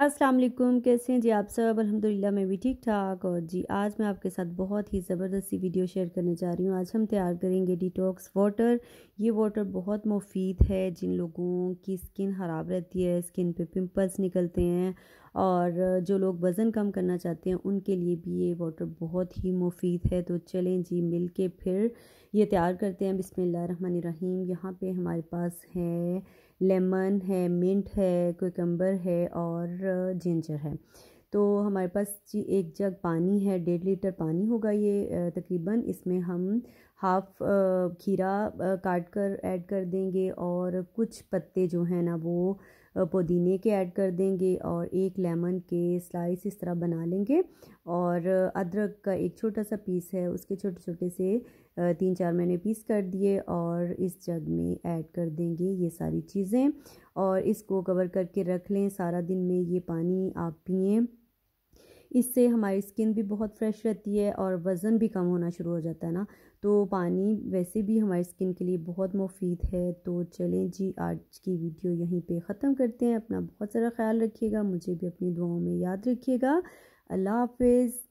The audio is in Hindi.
अस्सलाम वालेकुम कैसे हैं जी आप सब अल्हम्दुलिल्लाह मैं भी ठीक ठाक और जी आज मैं आपके साथ बहुत ही ज़बरदस्ती वीडियो शेयर करने जा रही हूँ आज हम तैयार करेंगे डिटॉक्स वाटर ये वाटर बहुत मुफीद है जिन लोगों की स्किन ख़राब रहती है स्किन पे पिंपल्स निकलते हैं और जो लोग वज़न कम करना चाहते हैं उनके लिए भी ये वाटर बहुत ही मुफीद है तो चलें जी मिल के फिर ये तैयार करते हैं बिसमिल्ल रहीम यहाँ पे हमारे पास है लेमन है मिंट है कोकम्बर है और जिंजर है तो हमारे पास जी एक जग पानी है डेढ़ लीटर पानी होगा ये तकरीबन इसमें हम हाफ खीरा काट कर ऐड कर देंगे और कुछ पत्ते जो हैं ना वो पुदीने के ऐड कर देंगे और एक लेमन के स्लाइस इस तरह बना लेंगे और अदरक का एक छोटा सा पीस है उसके छोटे छोटे से तीन चार मैंने पीस कर दिए और इस जग में ऐड कर देंगे ये सारी चीज़ें और इसको कवर करके रख लें सारा दिन में ये पानी आप पिए इससे हमारी स्किन भी बहुत फ्रेश रहती है और वज़न भी कम होना शुरू हो जाता है ना तो पानी वैसे भी हमारी स्किन के लिए बहुत मुफीद है तो चलें जी आज की वीडियो यहीं पे ख़त्म करते हैं अपना बहुत सारा ख्याल रखिएगा मुझे भी अपनी दुआओं में याद रखिएगा अल्लाह हाफिज़